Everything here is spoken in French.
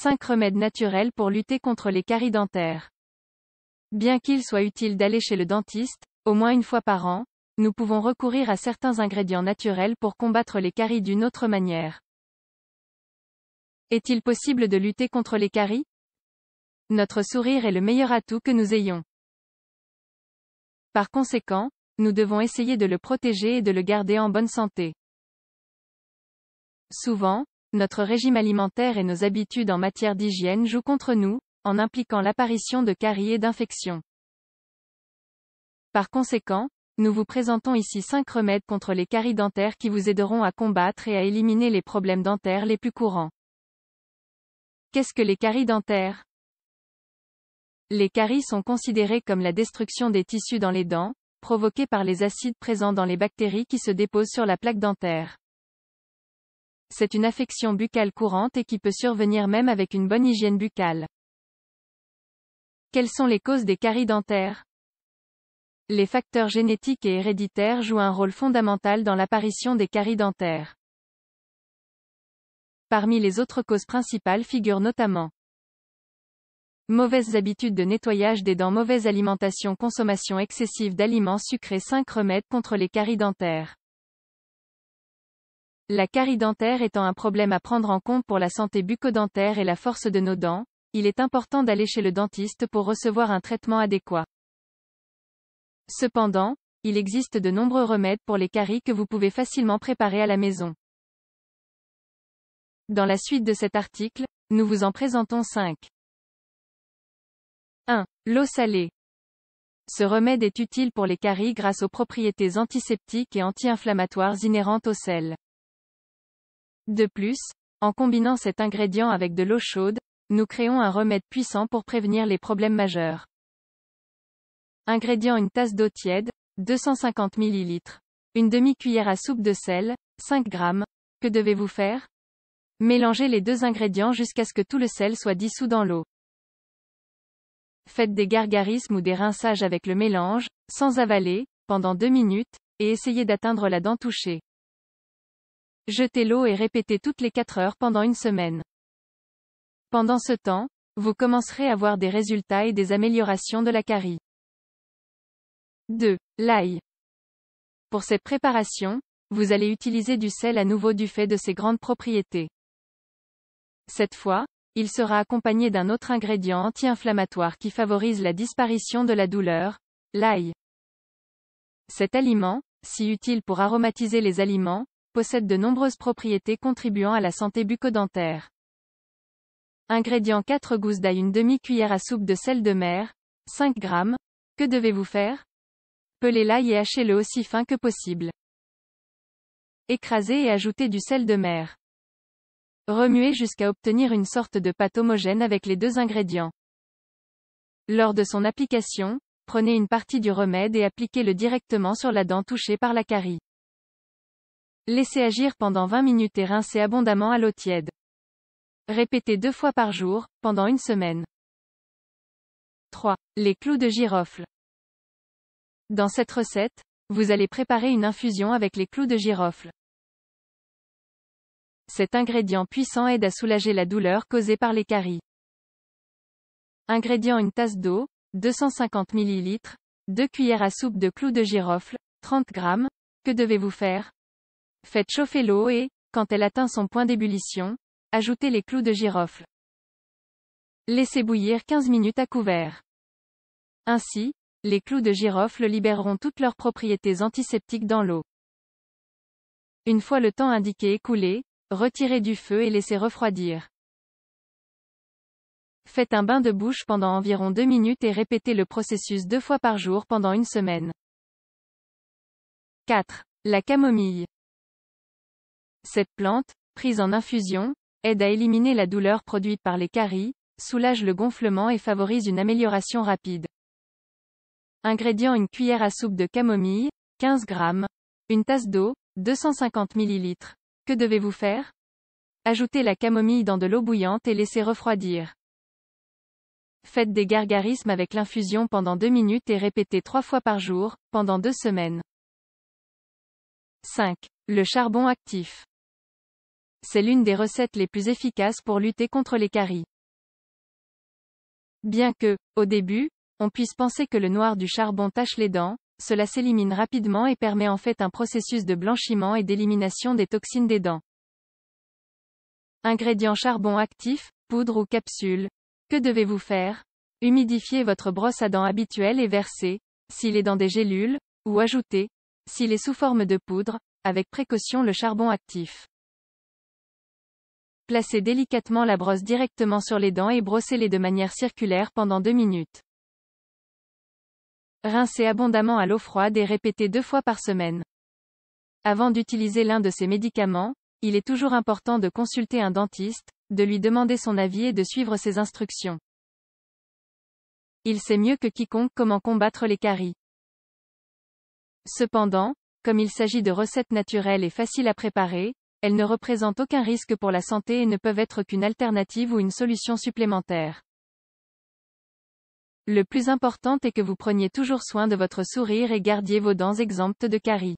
5 remèdes naturels pour lutter contre les caries dentaires. Bien qu'il soit utile d'aller chez le dentiste, au moins une fois par an, nous pouvons recourir à certains ingrédients naturels pour combattre les caries d'une autre manière. Est-il possible de lutter contre les caries Notre sourire est le meilleur atout que nous ayons. Par conséquent, nous devons essayer de le protéger et de le garder en bonne santé. Souvent, notre régime alimentaire et nos habitudes en matière d'hygiène jouent contre nous, en impliquant l'apparition de caries et d'infections. Par conséquent, nous vous présentons ici 5 remèdes contre les caries dentaires qui vous aideront à combattre et à éliminer les problèmes dentaires les plus courants. Qu'est-ce que les caries dentaires Les caries sont considérées comme la destruction des tissus dans les dents, provoquée par les acides présents dans les bactéries qui se déposent sur la plaque dentaire c'est une affection buccale courante et qui peut survenir même avec une bonne hygiène buccale. Quelles sont les causes des caries dentaires Les facteurs génétiques et héréditaires jouent un rôle fondamental dans l'apparition des caries dentaires. Parmi les autres causes principales figurent notamment Mauvaises habitudes de nettoyage des dents Mauvaise alimentation Consommation excessive d'aliments sucrés 5 remèdes contre les caries dentaires la carie dentaire étant un problème à prendre en compte pour la santé bucco-dentaire et la force de nos dents, il est important d'aller chez le dentiste pour recevoir un traitement adéquat. Cependant, il existe de nombreux remèdes pour les caries que vous pouvez facilement préparer à la maison. Dans la suite de cet article, nous vous en présentons 5. 1. L'eau salée. Ce remède est utile pour les caries grâce aux propriétés antiseptiques et anti-inflammatoires inhérentes au sel. De plus, en combinant cet ingrédient avec de l'eau chaude, nous créons un remède puissant pour prévenir les problèmes majeurs. Ingrédients une tasse d'eau tiède, 250 ml. Une demi-cuillère à soupe de sel, 5 g. Que devez-vous faire Mélangez les deux ingrédients jusqu'à ce que tout le sel soit dissous dans l'eau. Faites des gargarismes ou des rinçages avec le mélange, sans avaler, pendant 2 minutes, et essayez d'atteindre la dent touchée. Jetez l'eau et répétez toutes les 4 heures pendant une semaine. Pendant ce temps, vous commencerez à voir des résultats et des améliorations de la carie. 2. L'ail. Pour cette préparation, vous allez utiliser du sel à nouveau du fait de ses grandes propriétés. Cette fois, il sera accompagné d'un autre ingrédient anti-inflammatoire qui favorise la disparition de la douleur, l'ail. Cet aliment, si utile pour aromatiser les aliments, possède de nombreuses propriétés contribuant à la santé bucco-dentaire. Ingrédients 4 gousses d'ail une demi-cuillère à soupe de sel de mer, 5 g. Que devez-vous faire Pelez l'ail et hachez-le aussi fin que possible. Écrasez et ajoutez du sel de mer. Remuez jusqu'à obtenir une sorte de pâte homogène avec les deux ingrédients. Lors de son application, prenez une partie du remède et appliquez-le directement sur la dent touchée par la carie. Laissez agir pendant 20 minutes et rincez abondamment à l'eau tiède. Répétez deux fois par jour, pendant une semaine. 3. Les clous de girofle. Dans cette recette, vous allez préparer une infusion avec les clous de girofle. Cet ingrédient puissant aide à soulager la douleur causée par les caries. Ingrédients une tasse d'eau, 250 ml, 2 cuillères à soupe de clous de girofle, 30 g. Que devez-vous faire Faites chauffer l'eau et, quand elle atteint son point d'ébullition, ajoutez les clous de girofle. Laissez bouillir 15 minutes à couvert. Ainsi, les clous de girofle libéreront toutes leurs propriétés antiseptiques dans l'eau. Une fois le temps indiqué écoulé, retirez du feu et laissez refroidir. Faites un bain de bouche pendant environ 2 minutes et répétez le processus deux fois par jour pendant une semaine. 4. La camomille. Cette plante, prise en infusion, aide à éliminer la douleur produite par les caries, soulage le gonflement et favorise une amélioration rapide. Ingrédients une cuillère à soupe de camomille, 15 g, une tasse d'eau, 250 ml. Que devez-vous faire Ajoutez la camomille dans de l'eau bouillante et laissez refroidir. Faites des gargarismes avec l'infusion pendant 2 minutes et répétez 3 fois par jour, pendant 2 semaines. 5. Le charbon actif c'est l'une des recettes les plus efficaces pour lutter contre les caries. Bien que, au début, on puisse penser que le noir du charbon tache les dents, cela s'élimine rapidement et permet en fait un processus de blanchiment et d'élimination des toxines des dents. Ingrédients charbon actif, poudre ou capsule. Que devez-vous faire Humidifiez votre brosse à dents habituelle et versez, s'il est dans des gélules, ou ajoutez, s'il est sous forme de poudre, avec précaution le charbon actif. Placez délicatement la brosse directement sur les dents et brossez-les de manière circulaire pendant deux minutes. Rincez abondamment à l'eau froide et répétez deux fois par semaine. Avant d'utiliser l'un de ces médicaments, il est toujours important de consulter un dentiste, de lui demander son avis et de suivre ses instructions. Il sait mieux que quiconque comment combattre les caries. Cependant, comme il s'agit de recettes naturelles et faciles à préparer, elles ne représentent aucun risque pour la santé et ne peuvent être qu'une alternative ou une solution supplémentaire. Le plus important est que vous preniez toujours soin de votre sourire et gardiez vos dents exemptes de caries.